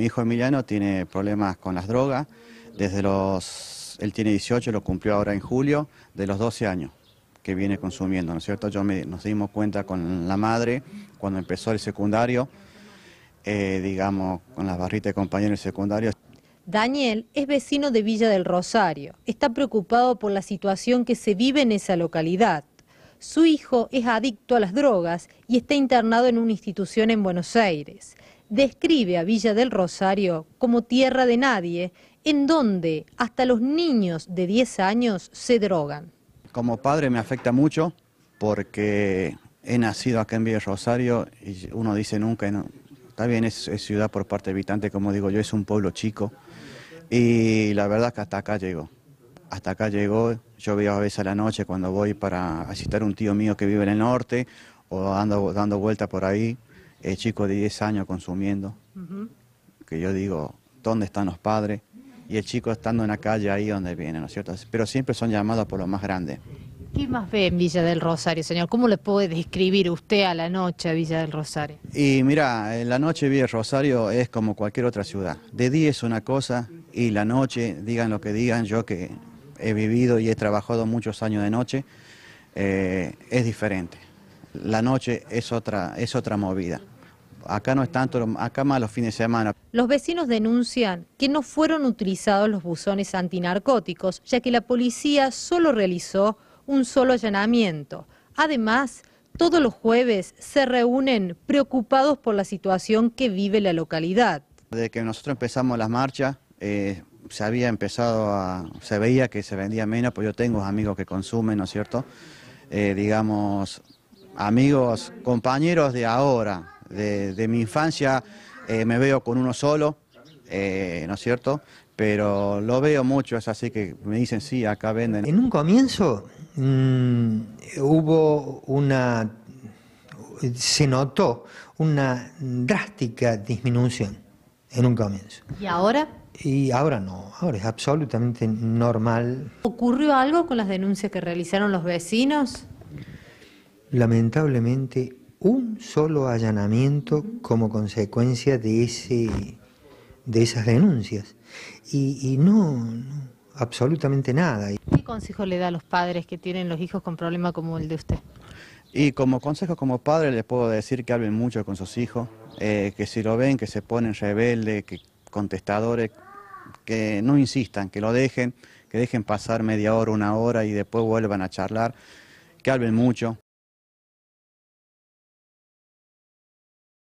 Mi hijo Emiliano tiene problemas con las drogas, desde los, él tiene 18, lo cumplió ahora en julio, de los 12 años que viene consumiendo, ¿no es cierto? Yo nos dimos cuenta con la madre cuando empezó el secundario, eh, digamos, con las barritas de compañeros secundario. Daniel es vecino de Villa del Rosario. Está preocupado por la situación que se vive en esa localidad. Su hijo es adicto a las drogas y está internado en una institución en Buenos Aires describe a Villa del Rosario como tierra de nadie, en donde hasta los niños de 10 años se drogan. Como padre me afecta mucho porque he nacido acá en Villa del Rosario y uno dice nunca, está bien, es, ciudad por parte habitante, como digo yo, es un pueblo chico y la verdad que hasta acá llegó. Hasta acá llegó, yo veo a veces a la noche cuando voy para asistir a un tío mío que vive en el norte o ando dando vuelta por ahí, el chico de 10 años consumiendo, que yo digo, ¿dónde están los padres? Y el chico estando en la calle ahí donde viene, ¿no es cierto? Pero siempre son llamados por los más grandes. ¿Qué más ve en Villa del Rosario, señor? ¿Cómo le puede describir usted a la noche a Villa del Rosario? Y mira, la noche Villa del Rosario es como cualquier otra ciudad. De día es una cosa y la noche, digan lo que digan, yo que he vivido y he trabajado muchos años de noche, eh, es diferente. La noche es otra, es otra movida. Acá no es tanto, acá más los fines de semana. Los vecinos denuncian que no fueron utilizados los buzones antinarcóticos, ya que la policía solo realizó un solo allanamiento. Además, todos los jueves se reúnen preocupados por la situación que vive la localidad. Desde que nosotros empezamos las marchas, eh, se había empezado a, se veía que se vendía menos, pues yo tengo amigos que consumen, ¿no es cierto? Eh, digamos, amigos, compañeros de ahora, de, mi infancia eh, me veo con uno solo, eh, ¿no es cierto? Pero lo veo mucho, es así que me dicen, sí, acá venden. En un comienzo mm, hubo una, se notó una drástica disminución en un comienzo. ¿Y ahora? Y ahora no, ahora es absolutamente normal. ¿Ocurrió algo con las denuncias que realizaron los vecinos? Lamentablemente un solo allanamiento como consecuencia de, ese, de esas denuncias. Y, no, absolutamente nada. ¿Qué consejo le da a los padres que tienen los hijos con problemas como el de usted? Y como consejo como padre les puedo decir que hablen mucho con sus hijos, eh, que si lo ven, que se ponen rebeldes, que contestadores, que no insistan, que lo dejen, que dejen pasar media hora, una hora y después vuelvan a charlar, que hablen mucho,